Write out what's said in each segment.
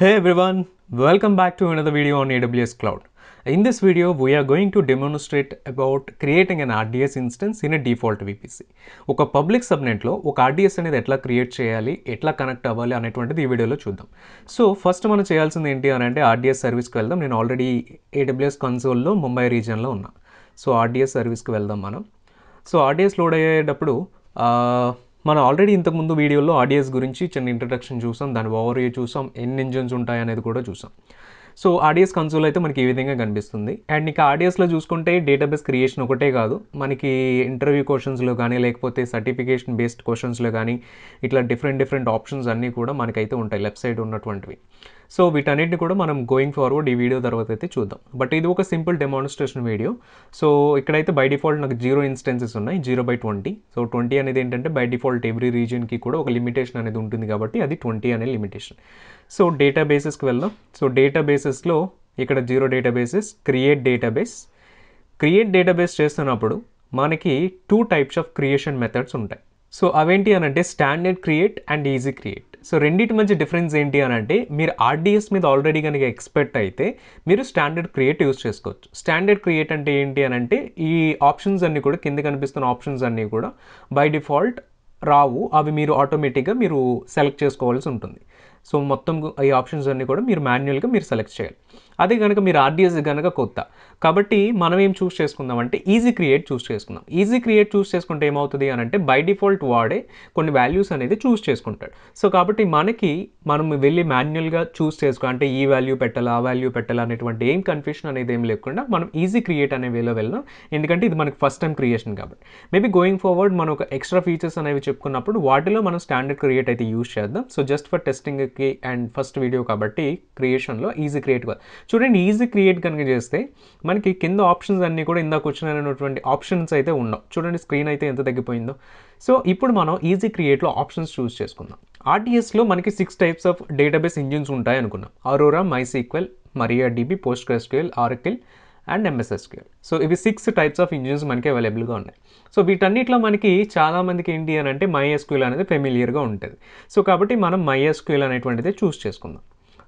Hey everyone, welcome back to another video on AWS Cloud. In this video, we are going to demonstrate about creating an RDS instance in a default VPC. ఒక public సబ్నెట్లో ఒక RDS అనేది ఎట్లా create చేయాలి ఎట్లా connect అవ్వాలి అనేటువంటిది ఈ వీడియోలో చూద్దాం సో ఫస్ట్ మనం చేయాల్సింది ఏంటి అని అంటే ఆర్డిఎస్ సర్వీస్కి వెళ్దాం నేను ఆల్రెడీ ఏడబ్ల్యూఎస్ కన్సోల్లో ముంబై రీజియన్లో ఉన్నా సో ఆర్డిఎస్ సర్వీస్కి వెళ్దాం మనం సో ఆర్డిఎస్ లోడ్ అయ్యేటప్పుడు మనం ఆల్రెడీ ఇంతకుముందు వీడియోలో ఆర్డిఎస్ గురించి చిన్న ఇంట్రడక్షన్ చూసాం దాని ఓవర్ వ్యూ చూసాం ఎన్ని ఇంజన్స్ ఉంటాయి అనేది కూడా చూసాం సో ఆడియోస్ కన్సోల్ అయితే మనకి ఈ విధంగా కనిపిస్తుంది అండ్ ఇక ఆడియస్లో చూసుకుంటే డేటాబేస్ క్రియేషన్ ఒకటే కాదు మనకి ఇంటర్వ్యూ క్వశ్చన్స్లో కానీ లేకపోతే సర్టిఫికేషన్ బేస్డ్ క్వశ్చన్స్లో కానీ ఇట్లా డిఫరెంట్ డిఫరెంట్ ఆప్షన్స్ అన్నీ కూడా మనకైతే ఉంటాయి లెఫ్ట్ సైడ్ ఉన్నటువంటివి సో వీటన్నిటిని కూడా మనం గోయింగ్ ఫార్వర్డ్ ఈ వీడియో తర్వాత అయితే చూద్దాం బట్ ఇది ఒక సింపుల్ డెమాన్స్ట్రేషన్ వీడియో సో ఇక్కడైతే బై డిఫాల్ట్ నాకు జీరో ఇన్స్టెన్సెస్ ఉన్నాయి zero by twenty so twenty అనేది ఏంటంటే బై డిఫాల్ట్ ఎవ్రీ రీజియన్కి కూడా ఒక లిమిటేషన్ అనేది ఉంటుంది కాబట్టి అది ట్వంటీ అనే లిమిటేషన్ సో డేటాబేసెస్కి వెళ్దాం సో డేటాబేసెస్లో ఇక్కడ zero databases create database create database చేస్తున్నప్పుడు మనకి two types of creation methods ఉంటాయి సో అవేంటి అనంటే standard create and easy create so రెండింటి మధ్య డిఫరెన్స్ ఏంటి అని అంటే మీరు ఆర్డిఎస్ మీద ఆల్రెడీ కనుక ఎక్స్పెక్ట్ అయితే మీరు స్టాండర్డ్ క్రియేట్ యూస్ చేసుకోవచ్చు స్టాండర్డ్ క్రియేట్ అంటే ఏంటి అని అంటే ఈ ఆప్షన్స్ అన్నీ కూడా కింద కనిపిస్తున్న ఆప్షన్స్ అన్నీ కూడా బై డిఫాల్ట్ రావు అవి మీరు ఆటోమేటిక్గా మీరు సెలెక్ట్ చేసుకోవాల్సి ఉంటుంది సో మొత్తం ఈ ఆప్షన్స్ అన్నీ కూడా మీరు మాన్యువల్గా మీరు సెలెక్ట్ చేయాలి అదే కనుక మీరు ఆర్డిఎస్ కనుక కొత్త కాబట్టి మనం ఏం చూస్ చేసుకుందాం అంటే ఈజీ క్రియేట్ చూస్ చేసుకుందాం ఈజీ క్రియేట్ చూస్ చేసుకుంటే ఏమవుతుంది అని అంటే బై డిఫాల్ట్ వాడే కొన్ని వాల్యూస్ అనేది చూస్ చేసుకుంటాడు సో కాబట్టి మనకి మనం వెళ్ళి మాన్యువల్గా చూస్ చేసుకో అంటే ఈ వాల్యూ పెట్టాలా ఆ వాల్యూ పెట్టాలా అనేటువంటి ఏం కన్ఫ్యూషన్ అనేది ఏం లేకుండా మనం ఈజీ క్రియేట్ అనే వేలో వెళ్దాం ఎందుకంటే ఇది మనకి ఫస్ట్ టైం క్రియేషన్ కాబట్టి మేబీ గోయింగ్ ఫార్వర్డ్ మనం ఒక ఎక్స్ట్రా ఫీచర్స్ అనేవి చెప్పుకున్నప్పుడు వాటిలో మనం స్టాండర్డ్ క్రియేట్ అయితే యూస్ చేద్దాం సో జస్ట్ ఫర్ టెస్టింగ్కి అండ్ ఫస్ట్ వీడియో కాబట్టి క్రియేషన్లో ఈజీ క్రియేట్ కాదు చూడండి ఈజీ క్రియేట్ కనుక చేస్తే మనకి కింద ఆప్షన్స్ అన్నీ కూడా ఇందాక వచ్చినటువంటి ఆప్షన్స్ అయితే ఉండవు చూడండి స్క్రీన్ అయితే ఎంత తగ్గిపోయిందో సో ఇప్పుడు మనం ఈజీ క్రియేట్లో ఆప్షన్స్ చూస్ చేసుకుందాం ఆర్టీఎస్లో మనకి six types of database engines ఉంటాయి అనుకున్నాం Aurora MySQL Maria DB PostgreSQL Oracle and MS SQL so ఇవి సిక్స్ టైప్స్ ఆఫ్ ఇంజిన్స్ మనకి అవైలబుల్గా ఉన్నాయి సో వీటన్నిటిలో మనకి చాలామందికి ఏంటి అని అంటే మైఎస్క్యూఎల్ అనేది ఫెమిలియర్గా ఉంటుంది సో కాబట్టి మనం మైఎస్క్యూఎల్ అనేటువంటిది చూస్ చేసుకుందాం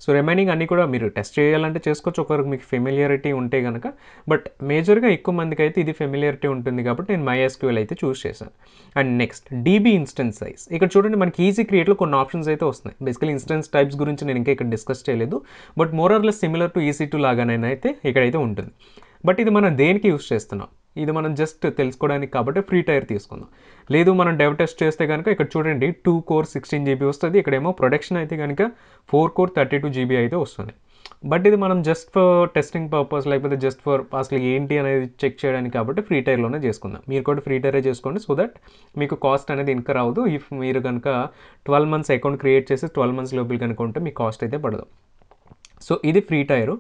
సో రిమైనింగ్ అన్నీ కూడా మీరు టెస్ట్ చేయాలంటే చేసుకోవచ్చు ఒకరికి మీకు ఫెమిలియారిటీ ఉంటే కనుక బట్ మేజర్గా ఎక్కువ మందికి అయితే ఇది ఫెమిలియారిటీ ఉంటుంది కాబట్టి నేను మైఎస్క్యూఎల్ అయితే చూస్ చేశాను and next DB instance size ఇక్కడ చూడండి మనకి ఈజీ క్రియేట్లో కొన్ని ఆప్షన్స్ అయితే వస్తున్నాయి బేసికలీ ఇన్స్టెన్స్ టైప్స్ గురించి నేను ఇంకా ఇక్కడ డిస్కస్ చేయలేదు but more or less similar to EC two లాగా నేనైతే ఇక్కడైతే ఉంటుంది బట్ ఇది మనం దేనికి యూస్ చేస్తున్నాం ఇది మనం జస్ట్ తెలుసుకోవడానికి కాబట్టి ఫ్రీ టైర్ తీసుకుందాం లేదు మనం డెవ్ టెస్ట్ చేస్తే కనుక ఇక్కడ చూడండి టూ కోర్ సిక్స్టీన్ జీబీ వస్తుంది ఇక్కడేమో ప్రొడక్షన్ అయితే కనుక four core thirty two GB అయితే వస్తుంది బట్ ఇది మనం జస్ట్ ఫర్ టెస్టింగ్ పర్పస్ లేకపోతే జస్ట్ ఫర్ అసలు ఏంటి అనేది చెక్ చేయడానికి కాబట్టి ఫ్రీ టైర్లోనే చేసుకుందాం మీరు కూడా ఫ్రీ టైరే చేసుకోండి సో దట్ మీకు కాస్ట్ అనేది ఇన్కర్ అవ్వదు ఇఫ్ మీరు కనుక ట్వెల్వ్ మంత్స్ అకౌంట్ క్రియేట్ చేసి ట్వెల్వ్ మంత్స్ లోపల కనుక ఉంటే మీ కాస్ట్ అయితే పడదు సో ఇది ఫ్రీ టైరు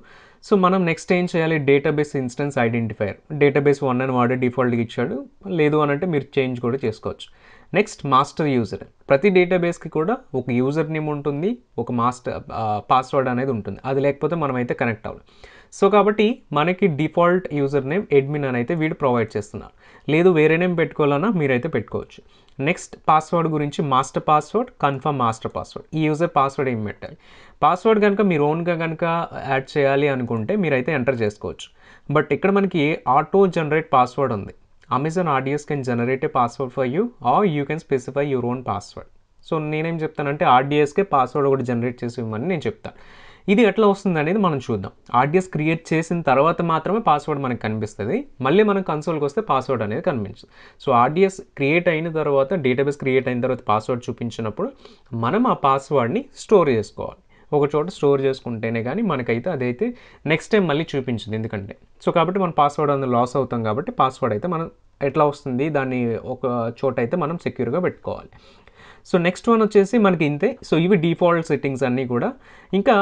సో మనం నెక్స్ట్ ఏం చేయాలి database instance identifier database one అని వాడే డిఫాల్ట్గా ఇచ్చాడు లేదు అని అంటే మీరు చేంజ్ కూడా చేసుకోవచ్చు నెక్స్ట్ మాస్టర్ యూజర్ ప్రతి డేటాబేస్కి కూడా ఒక యూజర్ నేమ్ ఉంటుంది ఒక మాస్టర్ పాస్వర్డ్ అనేది ఉంటుంది అది లేకపోతే మనమైతే కనెక్ట్ అవ్వాలి సో కాబట్టి మనకి డిఫాల్ట్ యూజర్ నేమ్ అడ్మిన్ అని అయితే వీడు ప్రొవైడ్ చేస్తున్నారు లేదు వేరే నేమ్ పెట్టుకోవాలన్నా మీరైతే పెట్టుకోవచ్చు నెక్స్ట్ పాస్వర్డ్ గురించి master password confirm master password ఈ యూజర్ పాస్వర్డ్ ఏం పెట్టాలి పాస్వర్డ్ కనుక మీరు ఓన్గా కనుక యాడ్ చేయాలి అనుకుంటే మీరైతే ఎంటర్ చేసుకోవచ్చు బట్ ఇక్కడ మనకి ఆటో జనరేట్ పాస్వర్డ్ ఉంది Amazon RDS can generate a password for you or you can specify your own password so నేనేం చెప్తానంటే ఆర్డిఎస్కే పాస్వర్డ్ ఒకటి జనరేట్ చేసి ఇవ్వమని నేను చెప్తాను ఇది ఎట్లా వస్తుంది అనేది మనం చూద్దాం ఆర్డిఎస్ క్రియేట్ చేసిన తర్వాత మాత్రమే పాస్వర్డ్ మనకు కనిపిస్తుంది మళ్ళీ మనం కన్సోల్కి వస్తే పాస్వర్డ్ అనేది కనిపించదు సో ఆర్డిఎస్ క్రియేట్ అయిన తర్వాత డేటాబేస్ క్రియేట్ అయిన తర్వాత పాస్వర్డ్ చూపించినప్పుడు మనం ఆ పాస్వర్డ్ని స్టోర్ చేసుకోవాలి ఒక చోట స్టోర్ చేసుకుంటేనే కానీ మనకైతే అదైతే నెక్స్ట్ టైం మళ్ళీ చూపించింది ఎందుకంటే సో కాబట్టి మనం పాస్వర్డ్ అందులో లాస్ అవుతాం కాబట్టి పాస్వర్డ్ అయితే మనం ఎట్లా వస్తుంది దాన్ని ఒక చోట అయితే మనం సెక్యూర్గా పెట్టుకోవాలి సో నెక్స్ట్ వన్ వచ్చేసి మనకి ఇంతే సో ఇవి డిఫాల్ట్ సెట్టింగ్స్ అన్నీ కూడా ఇంకా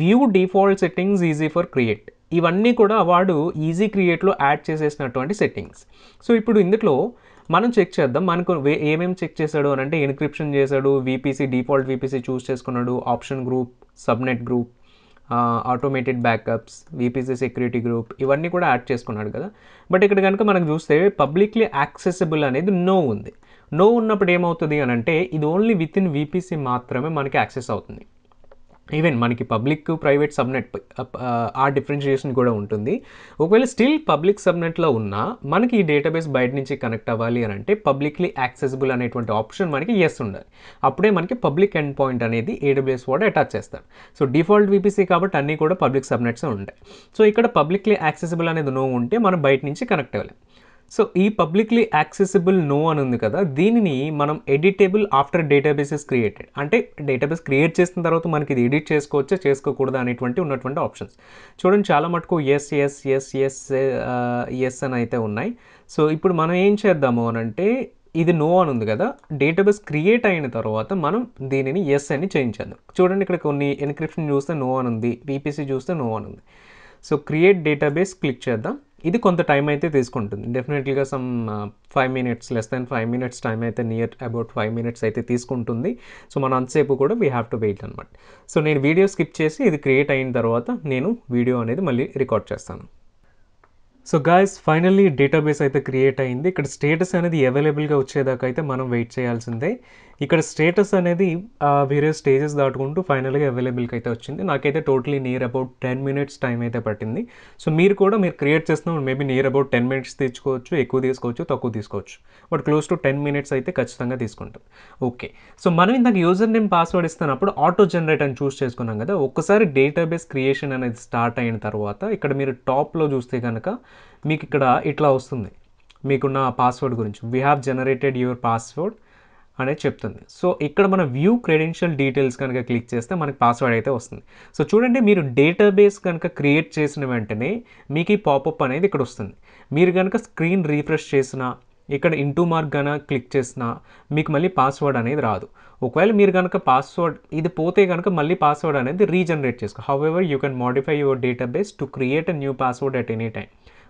view default settings easy for create ఇవన్నీ కూడా వాడు ఈజీ క్రియేట్లో యాడ్ చేసేసినటువంటి సెట్టింగ్స్ సో ఇప్పుడు ఇందులో మనం చెక్ చేద్దాం మనకు ఏమేమి చెక్ చేశాడు అని అంటే ఎన్క్రిప్షన్ చేశాడు వీపీసీ డిఫాల్ట్ వీపీసీ చూస్ చేసుకున్నాడు option group subnet group automated backups VPC security group ఇవన్నీ కూడా యాడ్ చేసుకున్నాడు కదా బట్ ఇక్కడ కనుక మనం చూస్తే పబ్లిక్లీ యాక్సెసిబుల్ అనేది నో ఉంది నో ఉన్నప్పుడు ఏమవుతుంది అని అంటే ఇది ఓన్లీ విత్ ఇన్ వీపీసీ మాత్రమే మనకి యాక్సెస్ అవుతుంది ఈవెన్ మనకి పబ్లిక్ ప్రైవేట్ సబ్నెట్ ఆ డిఫరెన్షియేషన్ కూడా ఉంటుంది ఒకవేళ స్టిల్ పబ్లిక్ సబ్నెట్లో ఉన్నా మనకి ఈ డేటాబేస్ బయట నుంచి కనెక్ట్ అవ్వాలి అని అంటే పబ్లిక్లీ యాక్సెసిబుల్ అనేటువంటి ఆప్షన్ మనకి ఎస్ ఉండాలి అప్పుడే మనకి పబ్లిక్ ఎండ్ పాయింట్ అనేది ఏడబ్ల్యూఎస్ కూడా అటాచ్ చేస్తారు సో డిఫాల్ట్ విపిసి కాబట్టి అన్నీ కూడా పబ్లిక్ సబ్నెట్స్ ఉంటాయి సో ఇక్కడ పబ్లిక్లీ యాక్సెసిబుల్ అనేది నో ఉంటే మనం బయట నుంచి కనెక్ట్ అవ్వలేం సో ఈ పబ్లిక్లీ యాక్సెసిబుల్ నో అని ఉంది కదా దీనిని మనం ఎడిటేబుల్ ఆఫ్టర్ డేటాబేసెస్ క్రియేటెడ్ అంటే డేటాబేస్ క్రియేట్ చేసిన తర్వాత మనకి ఇది ఎడిట్ చేసుకోవచ్చా చేసుకోకూడదా అనేటువంటి ఉన్నటువంటి ఆప్షన్స్ చూడండి చాలా మటుకు yes yes yes yes yes అని అయితే ఉన్నాయి సో ఇప్పుడు మనం ఏం చేద్దాము అని అంటే ఇది నో అని ఉంది కదా డేటాబేస్ క్రియేట్ అయిన తర్వాత మనం దీనిని ఎస్ అని చేయించేద్దాం చూడండి ఇక్కడ కొన్ని ఎన్క్రిప్షన్ చూస్తే నో అని ఉంది పీపీసీ చూస్తే నో అని ఉంది సో క్రియేట్ డేటాబేస్ క్లిక్ చేద్దాం ఇది కొంత టైం అయితే తీసుకుంటుంది డెఫినెట్లీగా some five minutes less than five minutes time అయితే నియర్ అబౌట్ ఫైవ్ మినిట్స్ అయితే తీసుకుంటుంది సో మనం అంతసేపు కూడా వీ హ్యావ్ టు వెయిట్ అనమాట సో నేను వీడియో స్కిప్ చేసి ఇది క్రియేట్ అయిన తర్వాత నేను వీడియో అనేది మళ్ళీ రికార్డ్ చేస్తాను సో గాయస్ ఫైనల్లీ డేటాబేస్ అయితే క్రియేట్ అయింది ఇక్కడ స్టేటస్ అనేది అవైలబుల్గా వచ్చేదాకా అయితే మనం వెయిట్ చేయాల్సిందే ఇక్కడ స్టేటస్ అనేది వేరే స్టేజెస్ దాటుకుంటూ ఫైనల్గా అవైలబుల్కి అయితే వచ్చింది నాకైతే totally near about ten minutes time అయితే పట్టింది సో మీరు కూడా మీరు క్రియేట్ చేస్తున్న maybe near about ten minutes తీసుకోవచ్చు ఎక్కువ తీసుకోవచ్చు తక్కువ తీసుకోవచ్చు but close to ten minutes అయితే ఖచ్చితంగా తీసుకుంటాం ఓకే సో మనం ఇంతకు యూజర్ నేమ్ పాస్వర్డ్ ఇస్తున్నప్పుడు ఆటో జనరేట్ అని చూస్ చేసుకున్నాం కదా ఒక్కసారి డేటాబేస్ క్రియేషన్ అనేది స్టార్ట్ అయిన తర్వాత ఇక్కడ మీరు టాప్లో చూస్తే కనుక మీకు ఇక్కడ ఇట్లా వస్తుంది మీకున్న పాస్వర్డ్ గురించి we have generated your password అనేది చెప్తుంది సో ఇక్కడ మన వ్యూ క్రెడెన్షియల్ డీటెయిల్స్ కనుక క్లిక్ చేస్తే మనకి పాస్వర్డ్ అయితే వస్తుంది సో చూడండి మీరు డేటాబేస్ కనుక క్రియేట్ చేసిన వెంటనే మీకు ఈ పాపప్ అనేది ఇక్కడ వస్తుంది మీరు కనుక స్క్రీన్ రీఫ్రెష్ చేసిన ఇక్కడ ఇంటూ మార్క్ కనుక క్లిక్ చేసినా మీకు మళ్ళీ పాస్వర్డ్ అనేది రాదు ఒకవేళ మీరు కనుక పాస్వర్డ్ ఇది పోతే కనుక మళ్ళీ పాస్వర్డ్ అనేది రీజనరేట్ చేసుకో however you can modify your database to create a new password at any time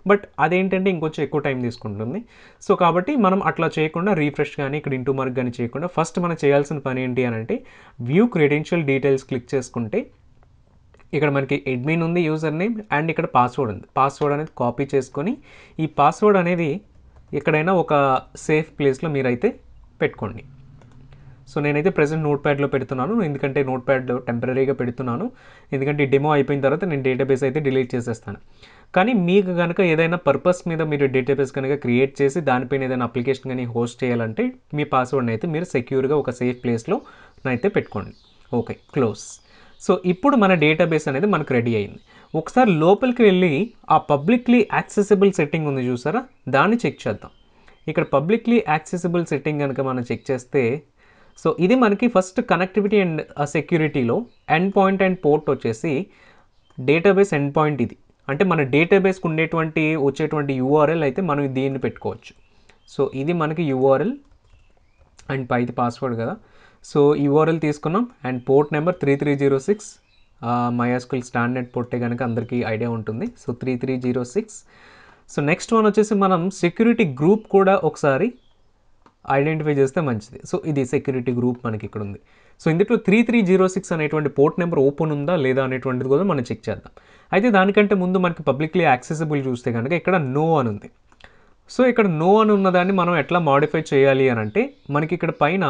but అదేంటంటే ఇంకొంచెం ఎక్కువ టైం తీసుకుంటుంది సో కాబట్టి మనం అట్లా చేయకుండా రీఫ్రెష్ కానీ ఇక్కడ ఇంటూ మార్క్ కానీ చేయకుండా ఫస్ట్ మనం చేయాల్సిన పని ఏంటి అని అంటే వ్యూ క్రెడెన్షియల్ డీటెయిల్స్ క్లిక్ చేసుకుంటే ఇక్కడ మనకి అడ్మిన్ ఉంది యూజర్ నేమ్ అండ్ ఇక్కడ పాస్వర్డ్ ఉంది పాస్వర్డ్ అనేది కాపీ చేసుకొని ఈ పాస్వర్డ్ అనేది ఎక్కడైనా ఒక సేఫ్ ప్లేస్లో మీరైతే పెట్టుకోండి సో నేనైతే ప్రజెంట్ నోట్ ప్యాడ్లో పెడుతున్నాను ఎందుకంటే నోట్ ప్యాడ్లో టెంపరీగా పెడుతున్నాను ఎందుకంటే డెమో అయిపోయిన తర్వాత నేను డేటాబేస్ అయితే డిలీట్ చేసేస్తాను కానీ మీకు కనుక ఏదైనా పర్పస్ మీద మీరు డేటాబేస్ కనుక క్రియేట్ చేసి దానిపైన ఏదైనా అప్లికేషన్ కానీ హోస్ట్ చేయాలంటే మీ పాస్వర్డ్ని అయితే మీరు సెక్యూర్గా ఒక సేఫ్ ప్లేస్లో అయితే పెట్టుకోండి ఓకే క్లోజ్ సో ఇప్పుడు మన డేటాబేస్ అనేది మనకు రెడీ అయింది ఒకసారి లోపలికి వెళ్ళి ఆ పబ్లిక్లీ యాక్సెసిబుల్ సెట్టింగ్ ఉంది చూసారా దాన్ని చెక్ చేద్దాం ఇక్కడ పబ్లిక్లీ యాక్సెసిబుల్ సెట్టింగ్ కనుక మనం చెక్ చేస్తే సో ఇది మనకి ఫస్ట్ కనెక్టివిటీ అండ్ సెక్యూరిటీలో ఎండ్ పాయింట్ అండ్ పోర్ట్ వచ్చేసి డేటాబేస్ ఎండ్ పాయింట్ ఇది అంటే మన డేటాబేస్కి ఉండేటువంటి వచ్చేటువంటి యూఆర్ఎల్ అయితే మనం దీన్ని పెట్టుకోవచ్చు సో ఇది మనకి యూఆర్ఎల్ అండ్ పైది పాస్వర్డ్ కదా సో యూఆర్ఎల్ తీసుకున్నాం and port number three three zero six MySQL standard పోర్టే కనుక అందరికీ ఐడియా ఉంటుంది so three three zero six so next one వచ్చేసి మనం సెక్యూరిటీ గ్రూప్ కూడా ఒకసారి ఐడెంటిఫై చేస్తే మంచిది సో ఇది సెక్యూరిటీ గ్రూప్ మనకి ఇక్కడ ఉంది సో ఇందులో త్రీ త్రీ జీరో సిక్స్ అనేటువంటి పోర్ట్ నెంబర్ ఓపెన్ ఉందా లేదా అనేటువంటిది కూడా మనం చెక్ చేద్దాం అయితే దానికంటే ముందు మనకి పబ్లిక్లీ యాక్సెసిబుల్ చూస్తే కనుక ఇక్కడ నో అని ఉంది సో ఇక్కడ నో అని ఉన్నదాన్ని మనం ఎట్లా మాడిఫై చేయాలి అని అంటే మనకి ఇక్కడ పైన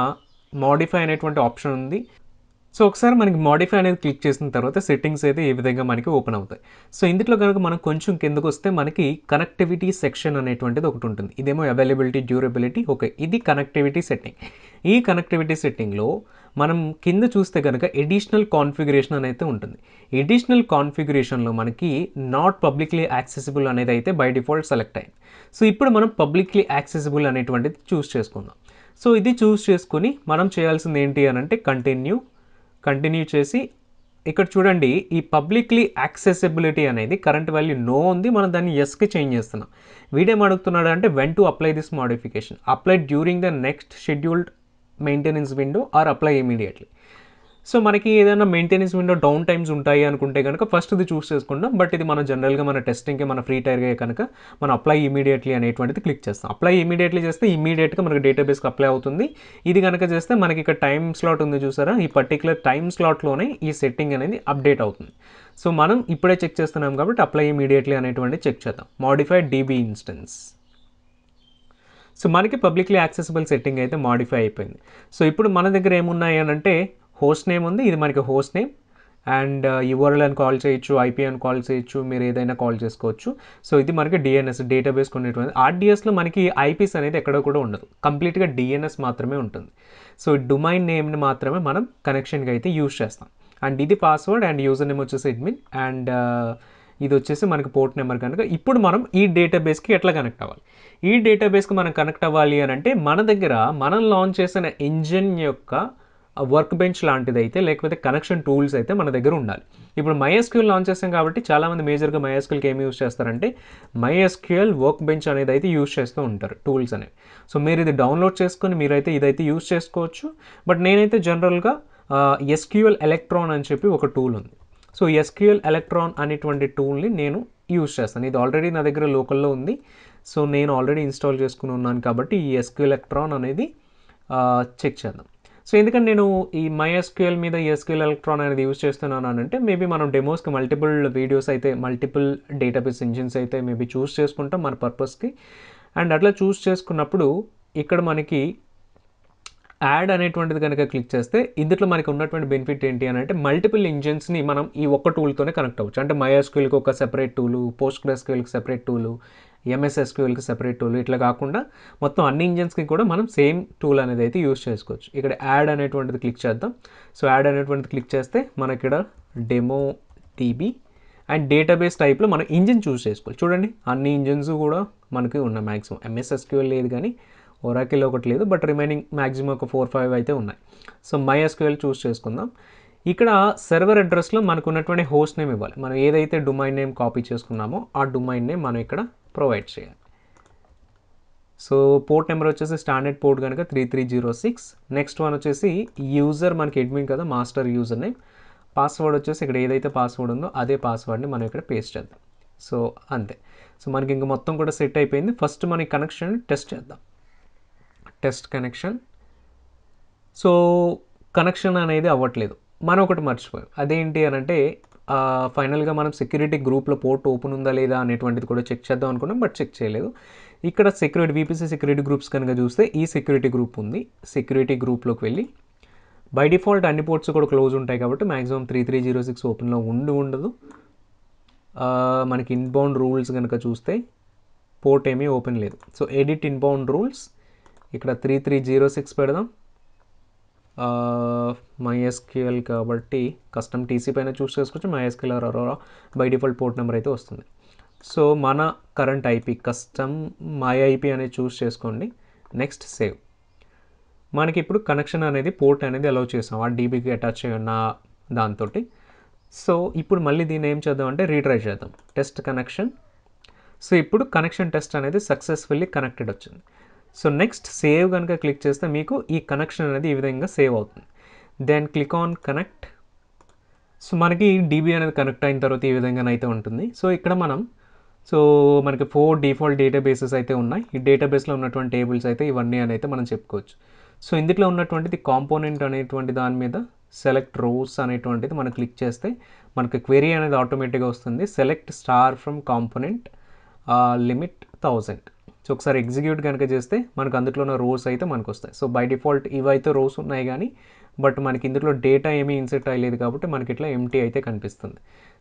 మాడిఫై అనేటువంటి ఆప్షన్ ఉంది సో ఒకసారి మనకి మాడిఫై అనేది క్లిక్ చేసిన తర్వాత సెట్టింగ్స్ అయితే ఈ విధంగా మనకి ఓపెన్ అవుతాయి సో ఇందులో కనుక మనం కొంచెం కిందకు వస్తే మనకి కనెక్టివిటీ సెక్షన్ అనేటువంటిది ఒకటి ఉంటుంది ఇదేమో అవైలబిలిటీ డ్యూరబిలిటీ ఓకే ఇది కనెక్టివిటీ సెట్టింగ్ ఈ కనెక్టివిటీ సెట్టింగ్లో మనం కింద చూస్తే కనుక ఎడిషనల్ కాన్ఫిగరేషన్ అనేది ఉంటుంది ఎడిషనల్ కాన్ఫిగరేషన్లో మనకి నాట్ పబ్లిక్లీ యాక్సెసిబుల్ అనేది అయితే బై డిఫాల్ట్ సెలెక్ట్ అయింది సో ఇప్పుడు మనం పబ్లిక్లీ యాక్సెసిబుల్ అనేటువంటిది చూస్ చేసుకుందాం సో ఇది చూస్ చేసుకుని మనం చేయాల్సింది ఏంటి అని అంటే కంటిన్యూ కంటిన్యూ చేసి ఇక్కడ చూడండి ఈ పబ్లిక్లీ యాక్సెసిబిలిటీ అనేది కరెంట్ వాల్యూ నో ఉంది మనం దాన్ని ఎస్కి చేంజ్ చేస్తున్నాం వీడేం అడుగుతున్నాడు అంటే when to apply this modification apply during the next scheduled maintenance window or apply immediately so మనకి ఏదైనా మెయింటెనెన్స్ విండో డౌన్ టైమ్స్ ఉంటాయి అనుకుంటే కనుక ఫస్ట్ ఇది చూస్ చేసుకుంటాం బట్ ఇది మన జనరల్గా మన టెస్టింగ్కి మన ఫ్రీ టైర్గా కనుక మనం అప్లై ఇమీడియట్లీ అనేటువంటిది క్లిక్ చేస్తాం అప్లై ఇమీడియట్లీ చేస్తే ఇమీడియట్గా మనకి డేటాబేస్కి అప్లై అవుతుంది ఇది కనుక చేస్తే మనకి ఇక్కడ టైం స్లాట్ ఉంది చూసారా ఈ పర్టికులర్ టైం స్లాట్లోనే ఈ సెట్టింగ్ అనేది అప్డేట్ అవుతుంది సో మనం ఇప్పుడే చెక్ చేస్తున్నాం కాబట్టి అప్లై ఇమీడియట్లీ అనేటువంటి చెక్ చేద్దాం మాడిఫైడ్ డీబీ ఇన్స్టెన్స్ సో మనకి పబ్లిక్లీ యాక్సెసిబుల్ సెట్టింగ్ అయితే మాడిఫై అయిపోయింది సో ఇప్పుడు మన దగ్గర ఏమున్నాయి అని అంటే హోస్ట్ నేమ్ ఉంది ఇది మనకి హోస్ట్ నేమ్ అండ్ యువర్ఎల్ అని కాల్ చేయొచ్చు ఐపీ అని కాల్ చేయొచ్చు మీరు ఏదైనా కాల్ చేసుకోవచ్చు సో ఇది మనకి డిఎన్ఎస్ డేటాబేస్ కొనేటువంటి ఆర్డిఎస్లో మనకి ఐపీస్ అనేది ఎక్కడ కూడా ఉండదు కంప్లీట్గా డిఎన్ఎస్ మాత్రమే ఉంటుంది సో డొమైన్ నేమ్ని మాత్రమే మనం కనెక్షన్గా అయితే యూజ్ చేస్తాం అండ్ ఇది పాస్వర్డ్ అండ్ యూజర్ నేమ్ వచ్చేసి అడ్మిన్ అండ్ ఇది వచ్చేసి మనకి పోర్ట్ నెంబర్ కనుక ఇప్పుడు మనం ఈ డేటాబేస్కి ఎట్లా కనెక్ట్ అవ్వాలి ఈ డేటాబేస్కి మనం కనెక్ట్ అవ్వాలి అని అంటే మన దగ్గర మనం లాంచ్ చేసిన ఇంజిన్ యొక్క వర్క్ బెంచ్ లాంటిది అయితే లేకపోతే కనెక్షన్ టూల్స్ అయితే మన దగ్గర ఉండాలి ఇప్పుడు మైఎస్క్యూల్ లాంచ్ చేస్తాం కాబట్టి చాలామంది మేజర్గా మైఎస్క్యూల్కి ఏమి యూస్ చేస్తారంటే మైఎస్క్యూఎల్ వర్క్ బెంచ్ అనేది అయితే యూస్ చేస్తూ ఉంటారు టూల్స్ అనేవి సో మీరు ఇది డౌన్లోడ్ చేసుకొని మీరైతే ఇదైతే యూస్ చేసుకోవచ్చు బట్ నేనైతే జనరల్గా ఎస్క్యూఎల్ ఎలక్ట్రాన్ అని చెప్పి ఒక టూల్ ఉంది సో ఎస్క్యూఎల్ ఎలక్ట్రాన్ అనేటువంటి టూల్ని నేను యూజ్ చేస్తాను ఇది ఆల్రెడీ నా దగ్గర లోకల్లో ఉంది సో నేను ఆల్రెడీ ఇన్స్టాల్ చేసుకుని ఉన్నాను కాబట్టి ఈ ఎస్క్యూఎల్ ఎలక్ట్రాన్ అనేది చెక్ చేద్దాం సో ఎందుకంటే నేను ఈ మై ఎస్క్యూఎల్ మీద ఎస్క్యూఎల్ ఎలక్ట్రాన్ అనేది యూజ్ చేస్తున్నాను అని అంటే మేబీ మనం డెమోస్కి మల్టిపుల్ వీడియోస్ అయితే మల్టిపుల్ డేటాబేస్ ఇంజిన్స్ అయితే మేబీ చూస్ చేసుకుంటాం మన పర్పస్కి అండ్ అట్లా చూస్ చేసుకున్నప్పుడు ఇక్కడ మనకి యాడ్ అనేటువంటిది కనుక క్లిక్ చేస్తే ఇందులో మనకు ఉన్నటువంటి బెనిఫిట్ ఏంటి అని అంటే మల్టిపుల్ ఇంజిన్స్ని మనం ఈ ఒక్క టూల్తోనే కనెక్ట్ అవ్వచ్చు అంటే మయోస్క్యూల్కి ఒక సెపరేట్ టూలు పోస్ట్ గ్రెస్క్యూల్కి సెపరేట్ టూలు ఎంఎస్ఎస్క్యూఎల్కి సెపరేట్ టూల్ ఇట్లా కాకుండా మొత్తం అన్ని ఇంజన్స్కి కూడా మనం సేమ్ టూల్ అనేది అయితే యూస్ చేసుకోవచ్చు ఇక్కడ యాడ్ అనేటువంటిది క్లిక్ చేద్దాం సో యాడ్ అనేటువంటిది క్లిక్ చేస్తే మనకిక్కడ ఇక్కడ డెమో టీబీ అండ్ డేటాబేస్ టైప్లో మనం ఇంజిన్ చూస్ చేసుకోవాలి చూడండి అన్ని ఇంజిన్స్ కూడా మనకి ఉన్న మ్యాక్సిమం ఎంఎస్ఎస్క్యూఎల్ లేదు కానీ ఒరాకిల్ ఒకటి లేదు బట్ రిమైనింగ్ మ్యాక్సిమం ఒక ఫోర్ ఫైవ్ అయితే ఉన్నాయి సో మై ఎస్క్యూఎల్ చూస్ చేసుకుందాం ఇక్కడ సర్వర్ అడ్రస్లో మనకు ఉన్నటువంటి హోస్ట్ నేమ్ ఇవ్వాలి మనం ఏదైతే డొమైన్ నేమ్ కాపీ చేసుకున్నామో ఆ డొమైన్ నేమ్ మనం ఇక్కడ ప్రొవైడ్ చేయాలి సో పోర్ట్ నెంబర్ వచ్చేసి స్టాండర్డ్ పోర్ట్ కనుక three three zero six next one వచ్చేసి యూజర్ మనకి అడ్మిన్ కదా మాస్టర్ యూజర్ నేమ్ పాస్వర్డ్ వచ్చేసి ఇక్కడ ఏదైతే పాస్వర్డ్ ఉందో అదే పాస్వర్డ్ని మనం ఇక్కడ పేస్ట్ చేద్దాం సో అంతే సో మనకి ఇంక మొత్తం కూడా సెట్ అయిపోయింది ఫస్ట్ మనకి కనెక్షన్ టెస్ట్ చేద్దాం టెస్ట్ కనెక్షన్ సో కనెక్షన్ అనేది అవ్వట్లేదు మనం ఒకటి మర్చిపోయాం అదేంటి అని అంటే ఫైనల్గా మనం సెక్యూరిటీ గ్రూప్లో పోర్ట్ ఓపెన్ ఉందా లేదా అనేటువంటిది కూడా చెక్ చేద్దాం అనుకున్నాం బట్ చెక్ చేయలేదు ఇక్కడ సెక్యూరిటీ వీపీసీ సెక్యూరిటీ గ్రూప్స్ కనుక చూస్తే ఈ సెక్యూరిటీ గ్రూప్ ఉంది సెక్యూరిటీ గ్రూప్లోకి వెళ్ళి బై డిఫాల్ట్ అన్ని పోర్ట్స్ కూడా క్లోజ్ ఉంటాయి కాబట్టి maximum three three zero six ఓపెన్లో ఉండి ఉండదు మనకి ఇన్బౌండ్ రూల్స్ కనుక చూస్తే పోర్ట్ ఏమీ ఓపెన్ లేదు సో ఎడిట్ ఇన్బౌండ్ రూల్స్ ఇక్కడ త్రీ త్రీ జీరో సిక్స్ పెడదాం మైఎస్క్యూఎల్ కాబట్టి కస్టమ్ టీసీ పైన చూస్ చేసుకోవచ్చు MySQL Aurora by default port number అయితే వస్తుంది సో మన current IP custom my IP అనేది చూస్ చేసుకోండి నెక్స్ట్ సేవ్ మనకి ఇప్పుడు కనెక్షన్ అనేది పోర్ట్ అనేది అలౌ చేసాం ఆ డీబీకి అటాచ్ ఉన్న దాంతో సో ఇప్పుడు మళ్ళీ దీన్ని ఏం చేద్దాం అంటే రీట్రై చేద్దాం టెస్ట్ కనెక్షన్ సో ఇప్పుడు కనెక్షన్ టెస్ట్ అనేది సక్సెస్ఫుల్లీ కనెక్టెడ్ వచ్చింది సో నెక్స్ట్ సేవ్ కనుక క్లిక్ చేస్తే మీకు ఈ కనెక్షన్ అనేది ఈ విధంగా సేవ్ అవుతుంది then click on connect so మనకి డీబీ అనేది కనెక్ట్ అయిన తర్వాత ఈ విధంగానైతే ఉంటుంది సో ఇక్కడ మనం సో మనకి ఫోర్ డిఫాల్ట్ డేటాబేసెస్ అయితే ఉన్నాయి ఈ డేటాబేస్లో ఉన్నటువంటి టేబుల్స్ అయితే ఇవన్నీ అని అయితే మనం చెప్పుకోవచ్చు సో ఇందులో ఉన్నటువంటిది కాంపోనెంట్ అనేటువంటి దాని మీద సెలెక్ట్ రోస్ అనేటువంటిది మనం క్లిక్ చేస్తే మనకి క్వెరీ అనేది ఆటోమేటిక్గా వస్తుంది select star from component limit thousand so ఒకసారి ఎగ్జిక్యూట్ కనుక చేస్తే మనకు అందులో ఉన్న రోస్ అయితే మనకు వస్తాయి సో బై డిఫాల్ట్ ఇవైతే రోస్ ఉన్నాయి కానీ బట్ మనకి ఇందులో డేటా ఏమీ ఇన్సెట్ అయ్యలేదు కాబట్టి మనకి ఇట్లా ఎంటీ అయితే కనిపిస్తుంది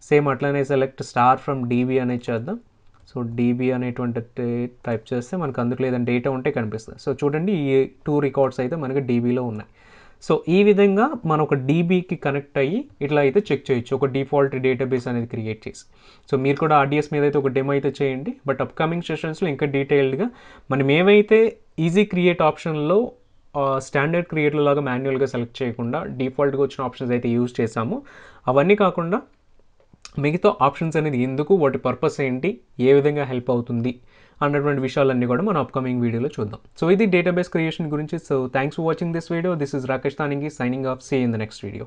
సేమ్ అట్లానే సెలెక్ట్ స్టార్ ఫ్రమ్ డీబీ అనేది చేద్దాం సో డీబీ అనేటువంటి టైప్ చేస్తే మనకు అందులో ఏదైనా డేటా ఉంటే కనిపిస్తుంది సో చూడండి ఈ టూ రికార్డ్స్ అయితే మనకి డీబీలో ఉన్నాయి సో ఈ విధంగా మనం ఒక డీబీకి కనెక్ట్ అయ్యి ఇట్లా అయితే చెక్ చేయొచ్చు ఒక డిఫాల్ట్ డేటాబేస్ అనేది క్రియేట్ చేసి సో మీరు కూడా ఆర్డిఎస్ మీద అయితే ఒక డెమో అయితే చేయండి బట్ అప్కమింగ్ సెషన్స్లో ఇంకా డీటెయిల్డ్గా మనం ఏమైతే ఈజీ క్రియేట్ ఆప్షన్లో స్టాండర్డ్ క్రియేటర్ లాగా మాన్యువల్గా సెలెక్ట్ చేయకుండా డిఫాల్ట్గా వచ్చిన ఆప్షన్స్ అయితే యూజ్ చేసాము అవన్నీ కాకుండా మిగతా ఆప్షన్స్ అనేది ఎందుకు వాటి పర్పస్ ఏంటి ఏ విధంగా హెల్ప్ అవుతుంది అన్నటువంటి విషయాలన్నీ కూడా మనం అప్కమింగ్ వీడియోలో చూద్దాం సో ఇది డేటాబేస్ క్రియేషన్ గురించి so thanks for watching this video this is Rakesh తానింగి signing off say in the next video